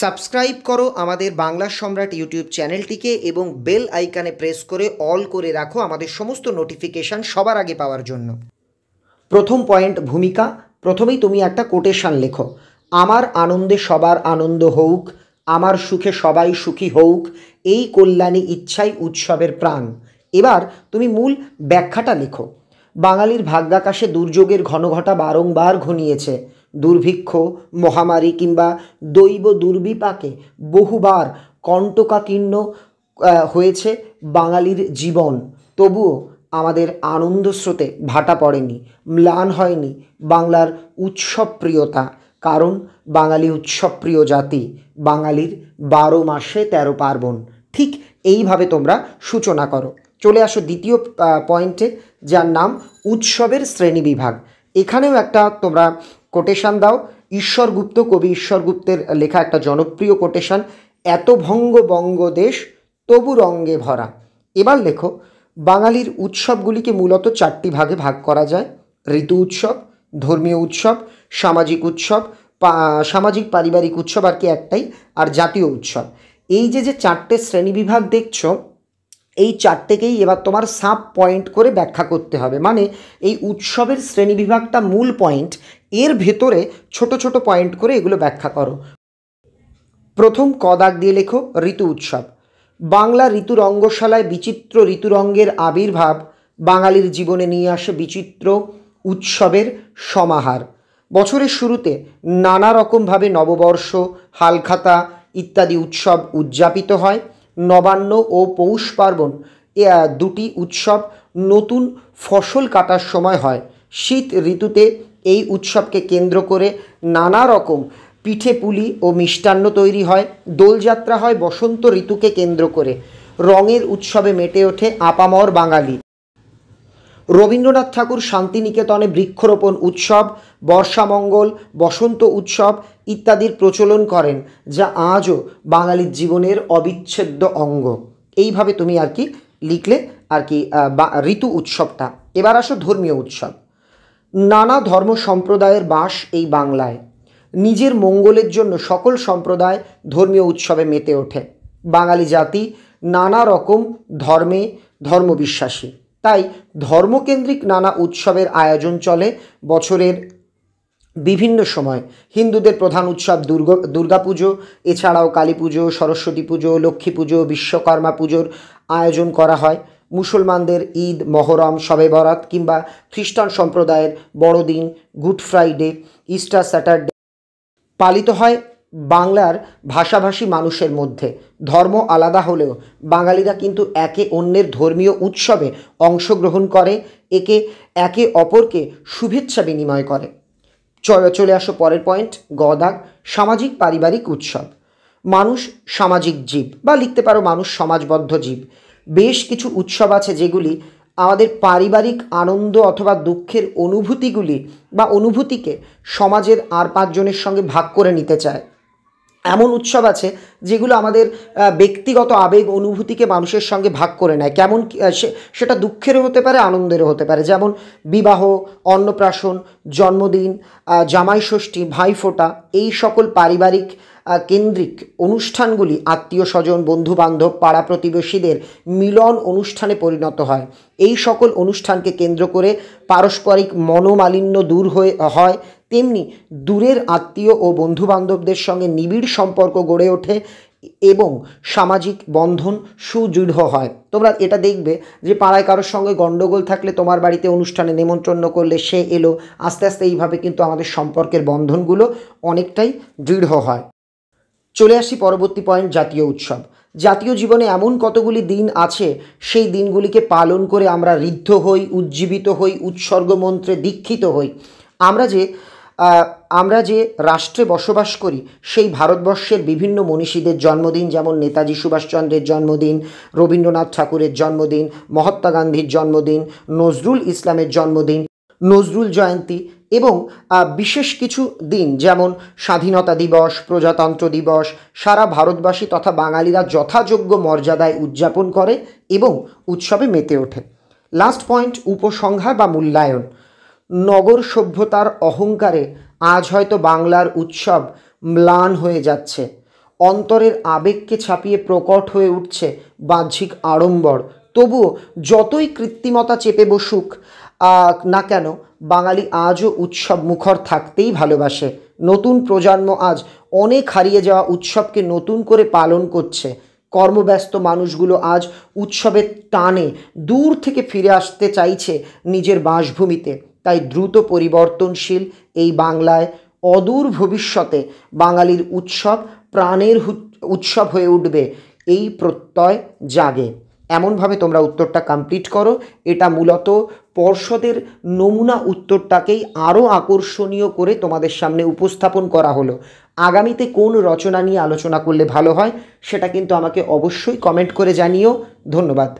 subscribe করো আমাদের বাংলা সম্রাট ইউটিউব চ্যানেলটিকে এবং বেল আইকানে প্রেস করে অল করে রাখো আমাদের সমস্ত নোটিফিকেশান সবার আগে পাওয়ার জন্য প্রথম পয়েন্ট ভূমিকা প্রথমেই তুমি একটা কোটেশান লেখো আমার আনন্দে সবার আনন্দ হোক আমার সুখে সবাই সুখী হোক এই কল্যাণী ইচ্ছাই উৎসবের প্রাণ এবার তুমি মূল ব্যাখ্যাটা লেখো বাঙালির ভাগ্যাকাশে দুর্যোগের ঘনঘটা বারংবার ঘনিয়েছে দুর্ভিক্ষ মহামারী কিংবা দৈব দুর্বিপাকে বহুবার কণ্টকাকীর্ণ হয়েছে বাঙালির জীবন তবুও আমাদের আনন্দ স্রোতে ভাটা পড়েনি ম্লান হয়নি বাংলার উৎসবপ্রিয়তা কারণ বাঙালি উৎসবপ্রিয় জাতি বাঙালির বারো মাসে তেরো পার্বণ ঠিক এইভাবে তোমরা সূচনা করো চলে আসো দ্বিতীয় পয়েন্টে যার নাম উৎসবের শ্রেণী বিভাগ এখানেও একটা তোমরা কোটেশান দাও ঈশ্বরগুপ্ত কবি ঈশ্বরগুপ্তের লেখা একটা জনপ্রিয় কোটেশান এত ভঙ্গ বঙ্গ দেশ তবু রঙ্গে ভরা এবার লেখো বাঙালির উৎসবগুলিকে মূলত চারটি ভাগে ভাগ করা যায় ঋতু উৎসব ধর্মীয় উৎসব সামাজিক উৎসব সামাজিক পারিবারিক উৎসব আর কি একটাই আর জাতীয় উৎসব এই যে যে চারটে শ্রেণীবিভাগ দেখছ এই চারটেকেই এবার তোমার সাব পয়েন্ট করে ব্যাখ্যা করতে হবে মানে এই উৎসবের শ্রেণীবিভাগটা মূল পয়েন্ট এর ভেতরে ছোট ছোট পয়েন্ট করে এগুলো ব্যাখ্যা করো প্রথম কদাক দিয়ে লেখো ঋতু উৎসব বাংলা ঋতুরঙ্গশালায় বিচিত্র ঋতুরঙ্গের আবির্ভাব বাঙালির জীবনে নিয়ে আসে বিচিত্র উৎসবের সমাহার বছরের শুরুতে নানা রকমভাবে নববর্ষ হালখাতা ইত্যাদি উৎসব উদযাপিত হয় নবান্ন ও পৌষ পার্বণ দুটি উৎসব নতুন ফসল কাটার সময় হয় শীত ঋতুতে এই উৎসবকে কেন্দ্র করে নানা রকম পিঠে পুলি ও মিষ্টান্ন তৈরি হয় দোলযাত্রা হয় বসন্ত ঋতুকে কেন্দ্র করে রঙের উৎসবে মেটে ওঠে আপামর বাঙালি রবীন্দ্রনাথ ঠাকুর শান্তিনিকেতনে বৃক্ষরোপণ উৎসব বর্ষামঙ্গল বসন্ত উৎসব ইত্যাদির প্রচলন করেন যা আজও বাঙালির জীবনের অবিচ্ছেদ্য অঙ্গ এইভাবে তুমি আর কি লিখলে আর কি ঋতু উৎসবটা এবার আসো ধর্মীয় উৎসব নানা ধর্ম সম্প্রদায়ের বাস এই বাংলায় নিজের মঙ্গলের জন্য সকল সম্প্রদায় ধর্মীয় উৎসবে মেতে ওঠে বাঙালি জাতি নানা রকম ধর্মে ধর্মবিশ্বাসী তাই ধর্মকেন্দ্রিক নানা উৎসবের আয়োজন চলে বছরের বিভিন্ন সময় হিন্দুদের প্রধান উৎসব দুর্গা দুর্গাপুজো এছাড়াও কালী পুজো সরস্বতী পুজো লক্ষ্মী পুজো বিশ্বকর্মা পুজোর আয়োজন করা হয় মুসলমানদের ঈদ মহরম শবে বরাত কিংবা খ্রিস্টান সম্প্রদায়ের বড়দিন গুড ফ্রাইডে ইস্টার স্যাটারডে পালিত হয় বাংলার ভাষাভাষী মানুষের মধ্যে ধর্ম আলাদা হলেও বাঙালিরা কিন্তু একে অন্যের ধর্মীয় উৎসবে অংশগ্রহণ করে একে একে অপরকে শুভেচ্ছা বিনিময় করে চলে আসো পরের পয়েন্ট গদাগ সামাজিক পারিবারিক উৎসব মানুষ সামাজিক জীব বা লিখতে পারো মানুষ সমাজবদ্ধ জীব বেশ কিছু উৎসব আছে যেগুলি আমাদের পারিবারিক আনন্দ অথবা দুঃখের অনুভূতিগুলি বা অনুভূতিকে সমাজের আর পাঁচজনের সঙ্গে ভাগ করে নিতে চায় এমন উৎসব আছে যেগুলো আমাদের ব্যক্তিগত আবেগ অনুভূতিকে মানুষের সঙ্গে ভাগ করে নেয় কেমন সেটা দুঃখেরও হতে পারে আনন্দেরও হতে পারে যেমন বিবাহ অন্নপ্রাশন জন্মদিন জামাই ষষ্ঠী ভাইফোঁটা এই সকল পারিবারিক কেন্দ্রিক অনুষ্ঠানগুলি আত্মীয় স্বজন বন্ধু বান্ধব পাড়া প্রতিবেশীদের মিলন অনুষ্ঠানে পরিণত হয় এই সকল অনুষ্ঠানকে কেন্দ্র করে পারস্পরিক মনোমালিন্য দূর হয়ে হয় তেমনি দূরের আত্মীয় ও বন্ধুবান্ধবদের সঙ্গে নিবিড় সম্পর্ক গড়ে ওঠে এবং সামাজিক বন্ধন সুদৃঢ় হয় তোমরা এটা দেখবে যে পাড়ায় কারোর সঙ্গে গণ্ডগোল থাকলে তোমার বাড়িতে অনুষ্ঠানে নেমন্ত্রণ করলে সে এলো আস্তে আস্তে এইভাবে কিন্তু আমাদের সম্পর্কের বন্ধনগুলো অনেকটাই দৃঢ় হয় চলে আসি পরবর্তী পয়েন্ট জাতীয় উৎসব জাতীয় জীবনে এমন কতগুলি দিন আছে সেই দিনগুলিকে পালন করে আমরা ঋদ্ধ হই উজ্জীবিত হই উৎসর্গ মন্ত্রে দীক্ষিত হই আমরা যে আমরা যে রাষ্ট্রে বসবাস করি সেই ভারতবর্ষের বিভিন্ন মনীষীদের জন্মদিন যেমন নেতাজি সুভাষচন্দ্রের জন্মদিন রবীন্দ্রনাথ ঠাকুরের জন্মদিন মহাত্মা গান্ধীর জন্মদিন নজরুল ইসলামের জন্মদিন নজরুল জয়ন্তী এবং বিশেষ কিছু দিন যেমন স্বাধীনতা দিবস প্রজাতন্ত্র দিবস সারা ভারতবাসী তথা বাঙালিরা যথাযোগ্য মর্যাদায় উদযাপন করে এবং উৎসবে মেতে ওঠে লাস্ট পয়েন্ট উপসংহার বা মূল্যায়ন নগর সভ্যতার অহংকারে আজ হয়তো বাংলার উৎসব ম্লান হয়ে যাচ্ছে অন্তরের আবেগকে ছাপিয়ে প্রকট হয়ে উঠছে বাহ্যিক আড়ম্বর তবুও যতই কৃত্রিমতা চেপে বসুক না কেন বাঙালি আজও উৎসব মুখর থাকতেই ভালোবাসে নতুন প্রজন্ম আজ অনেক হারিয়ে যাওয়া উৎসবকে নতুন করে পালন করছে কর্মব্যস্ত মানুষগুলো আজ উৎসবের টানে দূর থেকে ফিরে আসতে চাইছে নিজের বাসভূমিতে তাই দ্রুত পরিবর্তনশীল এই বাংলায় অদূর ভবিষ্যতে বাঙালির উৎসব প্রাণের উৎসব হয়ে উঠবে এই প্রত্যয় জাগে এমনভাবে তোমরা উত্তরটা কমপ্লিট করো এটা মূলত পর্ষদের নমুনা উত্তরটাকেই আরও আকর্ষণীয় করে তোমাদের সামনে উপস্থাপন করা হলো আগামীতে কোন রচনা নিয়ে আলোচনা করলে ভালো হয় সেটা কিন্তু আমাকে অবশ্যই কমেন্ট করে জানিও ধন্যবাদ